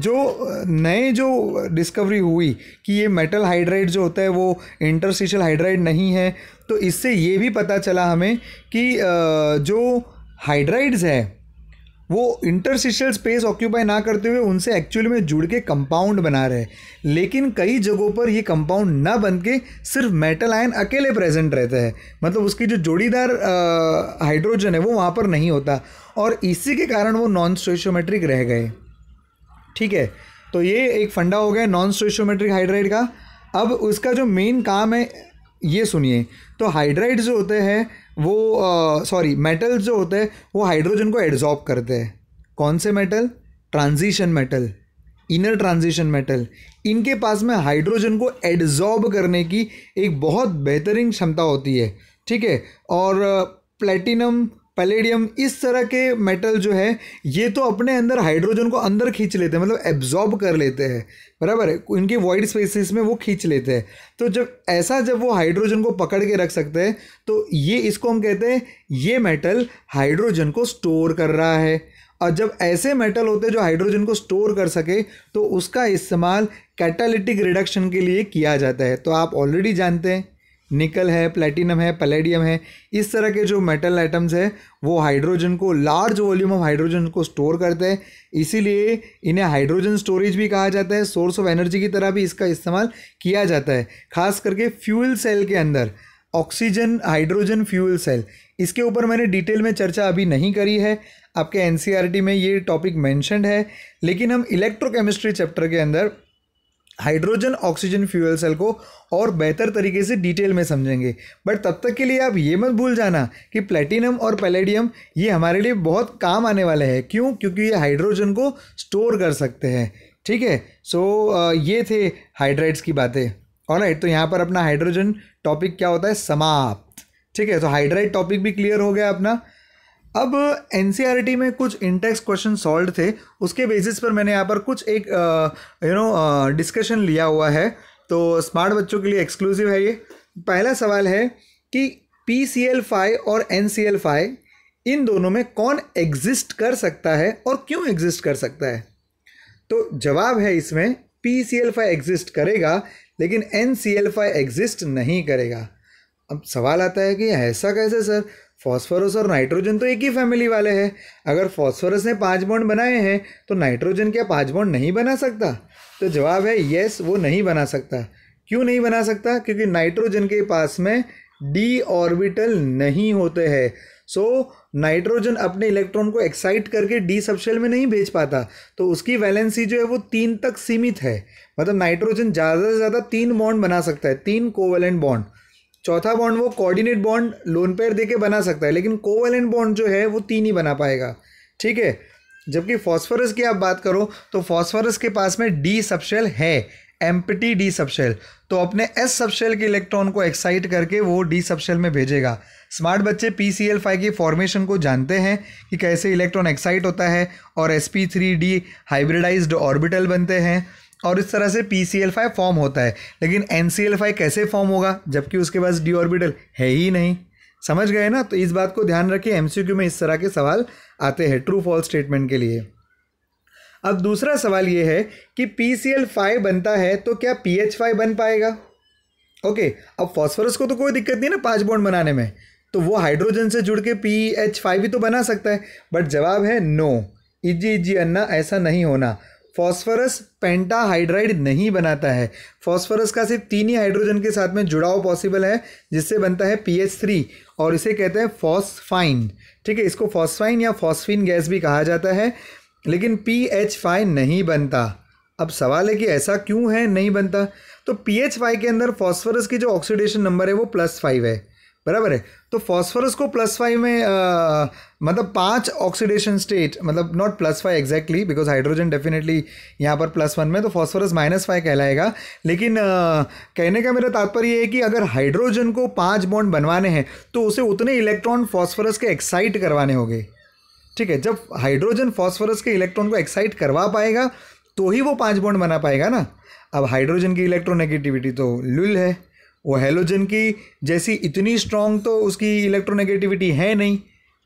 जो नए जो डिस्कवरी हुई कि ये मेटल हाइड्राइड जो होता है वो इंटरस्टिशियल हाइड्राइड नहीं है तो इससे ये भी पता चला हमें कि जो हाइड्राइड्स है वो इंटरसिशल स्पेस ऑक्यूपाई ना करते हुए उनसे एक्चुअली में जुड़ के कंपाउंड बना रहे हैं लेकिन कई जगहों पर ये कंपाउंड ना बन के सिर्फ मेटल आयन अकेले प्रेजेंट रहते हैं मतलब उसकी जो जोड़ीदार हाइड्रोजन है वो वहाँ पर नहीं होता और इसी के कारण वो नॉन स्टोशोमेट्रिक रह गए ठीक है तो ये एक फंडा हो गया नॉन स्टोशोमेट्रिक हाइड्राइड का अब उसका जो मेन काम है ये सुनिए तो हाइड्राइड जो होते हैं वो सॉरी मेटल जो होते हैं वो हाइड्रोजन को एड्जॉर्ब करते हैं कौन से metal transition metal inner transition metal इनके पास में हाइड्रोजन को एड्जॉर्ब करने की एक बहुत बेहतरीन क्षमता होती है ठीक है और प्लेटिनम पैलेडियम इस तरह के मेटल जो है ये तो अपने अंदर हाइड्रोजन को अंदर खींच लेते हैं मतलब एब्जॉर्ब कर लेते हैं बराबर है इनके वाइड स्पेसिस में वो खींच लेते हैं तो जब ऐसा जब वो हाइड्रोजन को पकड़ के रख सकते हैं तो ये इसको हम कहते हैं ये मेटल हाइड्रोजन को स्टोर कर रहा है और जब ऐसे मेटल होते हैं जो हाइड्रोजन को स्टोर कर सके तो उसका इस्तेमाल कैटालिटिक रिडक्शन के लिए किया जाता है तो आप ऑलरेडी जानते हैं निकल है प्लेटिनम है पलेडियम है इस तरह के जो मेटल आइटम्स है वो हाइड्रोजन को लार्ज वॉल्यूम ऑफ हाइड्रोजन को स्टोर करते हैं इसीलिए इन्हें हाइड्रोजन स्टोरेज भी कहा जाता है सोर्स ऑफ एनर्जी की तरह भी इसका इस्तेमाल किया जाता है खास करके फ्यूल सेल के अंदर ऑक्सीजन हाइड्रोजन फ्यूल सेल इसके ऊपर मैंने डिटेल में चर्चा अभी नहीं करी है आपके एन e में ये टॉपिक मैंशनड है लेकिन हम इलेक्ट्रोकेमिस्ट्री चैप्टर के अंदर हाइड्रोजन ऑक्सीजन फ्यूल सेल को और बेहतर तरीके से डिटेल में समझेंगे बट तब तक के लिए आप ये मत भूल जाना कि प्लेटिनम और पैलेडियम ये हमारे लिए बहुत काम आने वाले हैं क्यों क्योंकि ये हाइड्रोजन को स्टोर कर सकते हैं ठीक है सो ये थे हाइड्राइड्स की बातें और राइट तो यहाँ पर अपना हाइड्रोजन टॉपिक क्या होता है समाप्त ठीक है तो हाइड्राइड टॉपिक भी क्लियर हो गया अपना अब एन e में कुछ इंटेक्स क्वेश्चन सॉल्व थे उसके बेसिस पर मैंने यहाँ पर कुछ एक यू नो डिस्कशन लिया हुआ है तो स्मार्ट बच्चों के लिए एक्सक्लूसिव है ये पहला सवाल है कि पी सी एल फाइव और एन सी एल फाइव इन दोनों में कौन एग्जिस्ट कर सकता है और क्यों एग्जिस्ट कर सकता है तो जवाब है इसमें P C L five exist करेगा लेकिन N C L five exist नहीं करेगा अब सवाल आता है कि ऐसा कैसे सर फॉस्फोरस और नाइट्रोजन तो एक ही फैमिली वाले हैं अगर फॉस्फोरस ने पांच बॉन्ड बनाए हैं तो नाइट्रोजन क्या पांच बॉन्ड नहीं बना सकता तो जवाब है यस वो नहीं बना सकता क्यों नहीं बना सकता क्योंकि नाइट्रोजन के पास में डी ऑर्बिटल नहीं होते हैं सो so, नाइट्रोजन अपने इलेक्ट्रॉन को एक्साइट करके डी सबशेल में नहीं भेज पाता तो उसकी वैलेंसी जो है वो तीन तक सीमित है मतलब नाइट्रोजन ज़्यादा से ज़्यादा तीन बॉन्ड बना सकता है तीन कोवेलेंट बॉन्ड चौथा बॉन्ड वो कोऑर्डिनेट बॉन्ड लोन पेयर दे के बना सकता है लेकिन कोवेलेंट बॉन्ड जो है वो तीन ही बना पाएगा ठीक है जबकि फॉस्फोरस की आप बात करो तो फॉस्फोरस के पास में डी सबशेल है एम्पटी डी सबशेल तो अपने एस सबशेल के इलेक्ट्रॉन को एक्साइट करके वो डी सबशेल में भेजेगा स्मार्ट बच्चे पी सी एल फाइव की फॉर्मेशन को जानते हैं कि कैसे इलेक्ट्रॉन एक्साइट होता है और s p three d hybridized orbital बनते हैं और इस तरह से P C L five form होता है लेकिन एन सी एल फाइव कैसे फॉर्म होगा जबकि उसके पास डी ऑर्बिटल है ही नहीं समझ गए ना तो इस बात को ध्यान रखिए एम सी क्यू में इस तरह के सवाल आते हैं ट्रू फॉल्स स्टेटमेंट के लिए अब दूसरा सवाल ये है कि पी सी एल फाइव बनता है तो क्या पी एच फाइव बन पाएगा ओके अब फॉस्फोरस को तो कोई दिक्कत नहीं ना पाँच बॉन्ड बनाने में तो वो हाइड्रोजन से जुड़ के पी एच फाइव भी तो बना सकता है बट जवाब है नो इजी इजी अन्ना ऐसा नहीं होना फॉस्फोरस पेंटाहाइड्राइड नहीं बनाता है फॉस्फोरस का सिर्फ तीन ही हाइड्रोजन के साथ में जुड़ाव पॉसिबल है जिससे बनता है पी एच थ्री और इसे कहते हैं फॉस्फाइन ठीक है इसको फॉस्फाइन या फॉस्फिन गैस भी कहा जाता है लेकिन पी एच फाइव नहीं बनता अब सवाल है कि ऐसा क्यों है नहीं बनता तो पी एच फाइव के अंदर फॉस्फोरस की जो ऑक्सीडेशन नंबर है वो प्लस फाइव है बराबर है तो फॉस्फोरस को प्लस फाइव में आ, मतलब पांच ऑक्सीडेशन स्टेट मतलब not plus five exactly because hydrogen definitely यहाँ पर प्लस वन में तो फॉस्फोरस माइनस फाइव कहलाएगा लेकिन आ, कहने का मेरा तात्पर्य है कि अगर हाइड्रोजन को पांच बॉन्ड बनवाने हैं तो उसे उतने इलेक्ट्रॉन फॉस्फोरस के एक्साइट करवाने होंगे ठीक है जब हाइड्रोजन फॉस्फोरस के इलेक्ट्रॉन को एक्साइट करवा पाएगा तो ही वो पाँच बॉन्ड बना पाएगा ना अब हाइड्रोजन की इलेक्ट्रोनेगेटिविटी तो लुल है वो हेलोजन की जैसी इतनी स्ट्रांग तो उसकी इलेक्ट्रोनेगेटिविटी है नहीं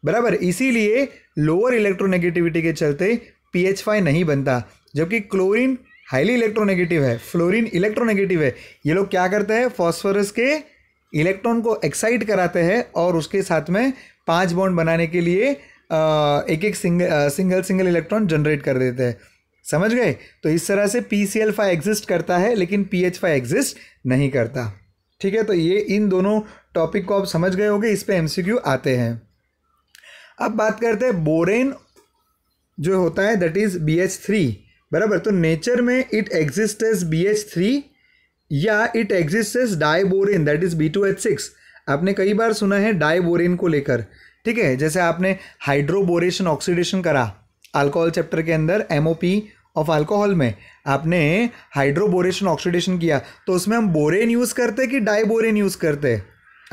बराबर इसीलिए लोअर इलेक्ट्रोनेगेटिविटी के चलते पी एच फाइव नहीं बनता जबकि क्लोरीन हाईली इलेक्ट्रोनेगेटिव है फ्लोरीन इलेक्ट्रोनेगेटिव है ये लोग क्या करते हैं फॉस्फोरस के इलेक्ट्रॉन को एक्साइट कराते हैं और उसके साथ में पांच बॉन्ड बनाने के लिए एक एक single single single electron generate कर देते हैं समझ गए तो इस तरह से P C L five exist करता है लेकिन पी एच फाइव एग्जिस्ट नहीं करता ठीक है तो ये इन दोनों टॉपिक को आप समझ गए होंगे इस पर एमसीक्यू आते हैं अब बात करते हैं बोरेन जो होता है that is B H three बराबर तो नेचर में it exist as B H three या it exist as diborane that is B two H six आपने कई बार सुना है डाइबोरेन को लेकर ठीक है जैसे आपने हाइड्रोबोरेशन ऑक्सीडेशन करा अल्कोहल चैप्टर के अंदर M O P of alcohol में आपने हाइड्रोबोरेशन ऑक्सीडेशन किया तो उसमें हम बोरेन यूज़ करते कि डाइबोरेन यूज़ करते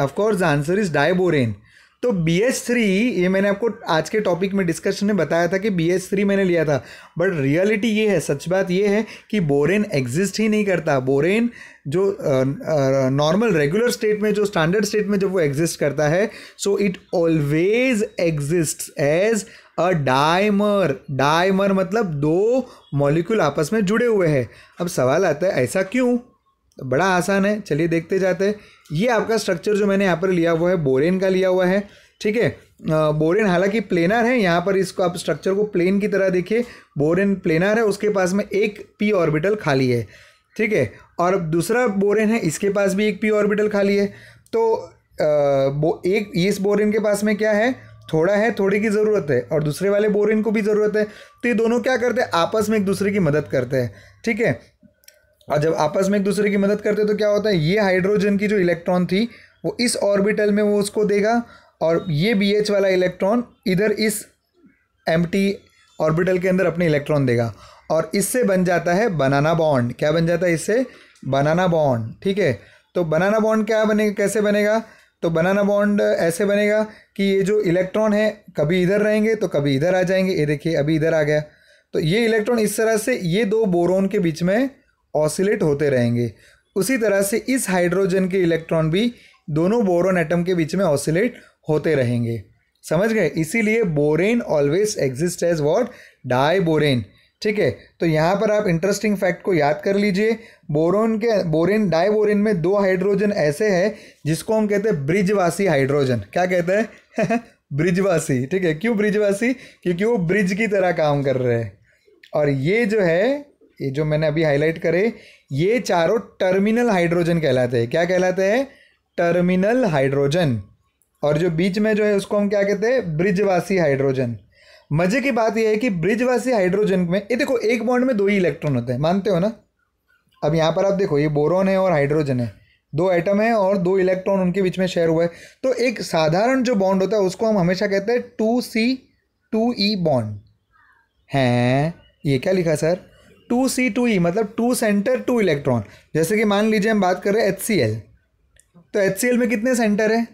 of course the answer is diborane तो बी एस थ्री ये मैंने आपको आज के टॉपिक में डिस्कशन में बताया था कि बी एस थ्री मैंने लिया था बट रियलिटी ये है सच बात ये है कि बोरेन एग्जिस्ट ही नहीं करता बोरेन जो नॉर्मल रेगुलर स्टेट में जो स्टैंडर्ड स्टेट में जब वो एग्जिस्ट करता है so it always exist as a dimer dimer मतलब दो मॉलिक्यूल आपस में जुड़े हुए हैं अब सवाल आता है ऐसा क्यों तो बड़ा आसान है चलिए देखते जाते हैं ये आपका स्ट्रक्चर जो मैंने यहाँ पर लिया हुआ है बोरेन का लिया हुआ है ठीक है बोरेन हालांकि प्लेनर है यहाँ पर इसको आप स्ट्रक्चर को प्लेन की तरह देखिए बोरेन प्लेनर है उसके पास में एक पी ऑर्बिटल खाली है ठीक है और अब दूसरा बोरेन है इसके पास भी एक पी ऑर्बिटल खाली है तो आ, बो एक इस बोरेन के पास में क्या है थोड़ा है थोड़े की ज़रूरत है और दूसरे वाले बोरिन को भी ज़रूरत है तो ये दोनों क्या करते हैं आपस में एक दूसरे की मदद करते हैं ठीक है और जब आपस में एक दूसरे की मदद करते हैं तो क्या होता है ये हाइड्रोजन की जो इलेक्ट्रॉन थी वो इस ऑर्बिटल में वो उसको देगा और ये बी एच वाला इलेक्ट्रॉन इधर इस एम टी ऑर्बिटल के अंदर अपने इलेक्ट्रॉन देगा और इससे बन जाता है बनाना बॉन्ड क्या बन जाता है इससे बनाना बॉन्ड ठीक है तो बनाना बॉन्ड क्या बनेगा कैसे बनेगा तो बनाना बॉन्ड ऐसे बनेगा कि ये जो इलेक्ट्रॉन है कभी इधर रहेंगे तो कभी इधर आ जाएंगे ये देखिए अभी इधर आ गया तो ये इलेक्ट्रॉन इस तरह से ये दो बोरोन के बीच में ऑसिलेट होते रहेंगे उसी तरह से इस हाइड्रोजन के इलेक्ट्रॉन भी दोनों बोरोन एटम के बीच में ऑसिलेट होते रहेंगे समझ गए इसीलिए borane always exist as what diborane ठीक है तो यहाँ पर आप इंटरेस्टिंग फैक्ट को याद कर लीजिए बोरोन के बोरेन डाइबोरेन में दो हाइड्रोजन ऐसे हैं जिसको हम कहते हैं ब्रिजवासी हाइड्रोजन क्या कहते हैं ब्रिजवासी ठीक है क्यों ब्रिजवासी क्योंकि वो ब्रिज की तरह काम कर रहे हैं और ये जो है ये जो मैंने अभी हाईलाइट करे ये चारों टर्मिनल हाइड्रोजन कहलाते हैं क्या कहलाते हैं टर्मिनल हाइड्रोजन और जो बीच में जो है उसको हम क्या कहते हैं ब्रिजवासी हाइड्रोजन मजे की बात यह है कि ब्रिजवासी हाइड्रोजन में ये देखो एक बॉन्ड में दो ही इलेक्ट्रॉन होते हैं मानते हो ना अब यहाँ पर आप देखो ये बोरोन है और हाइड्रोजन है दो एटम है और दो इलेक्ट्रॉन उनके बीच में शेयर हुआ है तो एक साधारण जो बॉन्ड होता है उसको हम हमेशा कहते हैं two c two e bond हैं ये क्या लिखा sir two c two e मतलब टू सेंटर टू इलेक्ट्रॉन जैसे कि मान लीजिए हम बात कर रहे हैं एच सी एल तो एच सी एल में कितने सेंटर है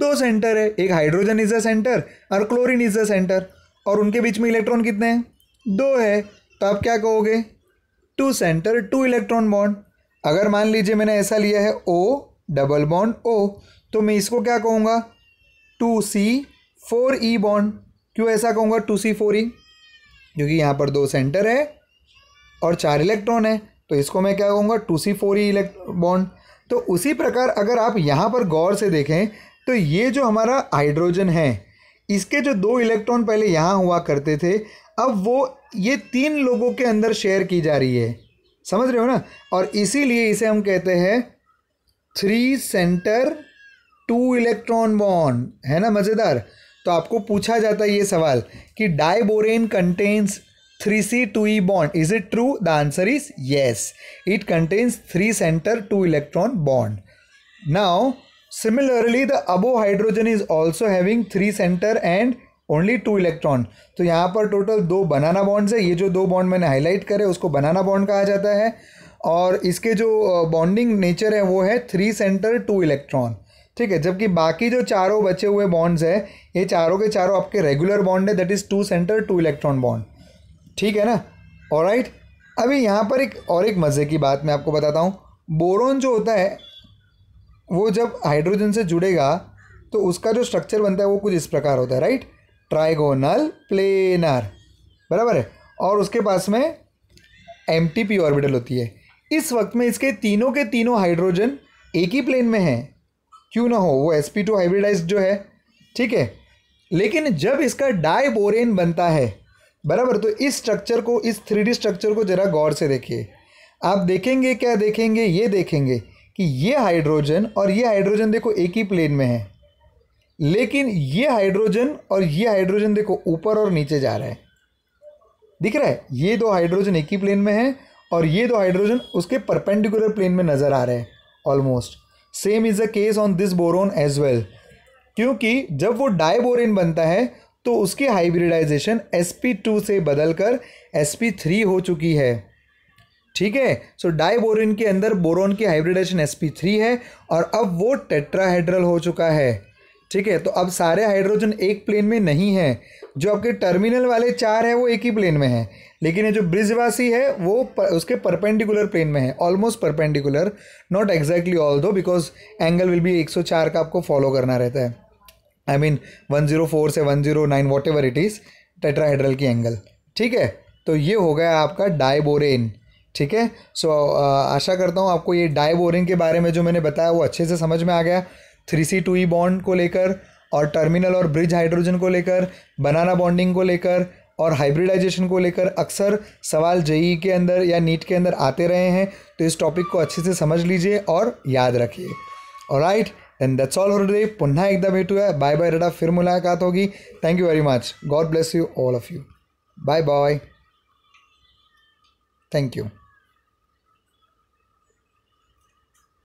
दो सेंटर है एक हाइड्रोजन इज अ सेंटर और क्लोरीन इज अ सेंटर और उनके बीच में इलेक्ट्रॉन कितने हैं दो है तो आप क्या कहोगे two center two electron bond अगर मान लीजिए मैंने ऐसा लिया है ओ डबल बॉन्ड ओ तो मैं इसको क्या कहूँगा two c four e bond क्यों ऐसा कहूँगा टू सी फोर ई क्योंकि यहाँ पर दो सेंटर है और चार इलेक्ट्रॉन है तो इसको मैं क्या कहूँगा two c four e electron bond तो उसी प्रकार अगर आप यहाँ पर गौर से देखें तो ये जो हमारा हाइड्रोजन है इसके जो दो इलेक्ट्रॉन पहले यहाँ हुआ करते थे अब वो ये तीन लोगों के अंदर शेयर की जा रही है समझ रहे हो ना और इसीलिए इसे हम कहते हैं three center two electron bond है ना मज़ेदार तो आपको पूछा जाता है ये सवाल कि diborane contains three c two e bond is it true the answer is yes it contains three center two electron bond now similarly the above hydrogen is also having three center and only two electron तो यहाँ पर टोटल दो बनाना बॉन्ड्स है ये जो दो बॉन्ड मैंने हाईलाइट करे उसको बनाना बॉन्ड कहा जाता है और इसके जो बॉन्डिंग नेचर है वो है थ्री सेंटर टू इलेक्ट्रॉन ठीक है जबकि बाकी जो चारों बचे हुए बॉन्ड्स है ये चारों के चारों आपके रेगुलर बॉन्ड है that is two center two electron bond ठीक है ना और राइट अभी यहाँ पर एक और एक मज़े की बात मैं आपको बताता हूँ बोरोन जो होता है वो जब हाइड्रोजन से जुड़ेगा तो उसका जो स्ट्रक्चर बनता है वो कुछ इस प्रकार होता है राइट ट्राइगोनल प्लेनर बराबर है और उसके पास में एम ऑर्बिटल होती है इस वक्त में इसके तीनों के तीनों हाइड्रोजन एक ही प्लेन में हैं क्यों ना हो वो एस पी टू हाइब्रिडाइज जो है ठीक है लेकिन जब इसका डाइबोरेन बनता है बराबर तो इस स्ट्रक्चर को इस थ्री स्ट्रक्चर को ज़रा गौर से देखिए आप देखेंगे क्या देखेंगे ये देखेंगे कि ये हाइड्रोजन और ये हाइड्रोजन देखो एक ही प्लेन में है लेकिन ये हाइड्रोजन और ये हाइड्रोजन देखो ऊपर और नीचे जा रहा है दिख रहा है ये दो हाइड्रोजन एक ही प्लेन में है और ये दो हाइड्रोजन उसके परपेंडिकुलर प्लेन में नज़र आ रहे हैं almost same is the case on this boron as well क्योंकि जब वो डाइबोरिन बनता है तो उसकी हाइब्रिडाइजेशन sp2 से बदलकर sp3 हो चुकी है ठीक है सो डाइबोरिन के अंदर बोरोन की हाइब्रिडेशन sp3 है और अब वो टेट्राहेड्रल हो चुका है ठीक है तो अब सारे हाइड्रोजन एक प्लेन में नहीं है जो आपके टर्मिनल वाले चार है वो एक ही प्लेन में है लेकिन ये जो ब्रिजवासी है वो पर, उसके परपेंडिकुलर प्लेन में है almost perpendicular not exactly although because angle will be 104 का आपको फॉलो करना रहता है आई मीन 104 से 109 zero nine whatever it is tetrahedral की एंगल ठीक है तो ये हो गया आपका डाइबोरेन ठीक है सो uh, आशा करता हूँ आपको ये डाई बोरिंग के बारे में जो मैंने बताया वो अच्छे से समझ में आ गया three c two e bond को लेकर और टर्मिनल और ब्रिज हाइड्रोजन को लेकर बनाना बॉन्डिंग को लेकर और हाइब्रिडाइजेशन को लेकर अक्सर सवाल जेई e के अंदर या नीट के अंदर आते रहे हैं तो इस टॉपिक को अच्छे से समझ लीजिए और याद रखिए और write and that's all for day पुनः एकदम भेंटू है बाय बाय रेडा फिर मुलाकात होगी thank you very much God bless you all of you bye bye thank you